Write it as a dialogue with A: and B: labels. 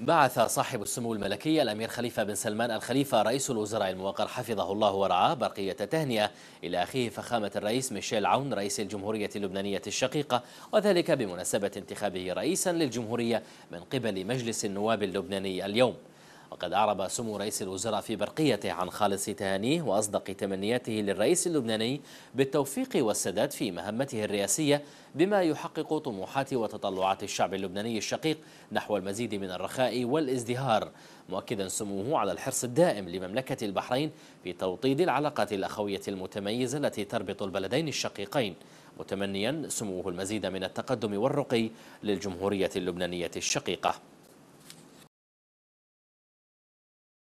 A: بعث صاحب السمو الملكي الأمير خليفة بن سلمان الخليفة رئيس الوزراء الموقر حفظه الله ورعاه برقية تهنئة إلى أخيه فخامة الرئيس ميشيل عون رئيس الجمهورية اللبنانية الشقيقة وذلك بمناسبة انتخابه رئيسا للجمهورية من قبل مجلس النواب اللبناني اليوم وقد أعرب سمو رئيس الوزراء في برقيته عن خالص تهانيه وأصدق تمنياته للرئيس اللبناني بالتوفيق والسداد في مهمته الرئاسية بما يحقق طموحات وتطلعات الشعب اللبناني الشقيق نحو المزيد من الرخاء والازدهار مؤكدا سموه على الحرص الدائم لمملكة البحرين في توطيد العلاقات الأخوية المتميزة التي تربط البلدين الشقيقين متمنيا سموه المزيد من التقدم والرقي للجمهورية اللبنانية الشقيقة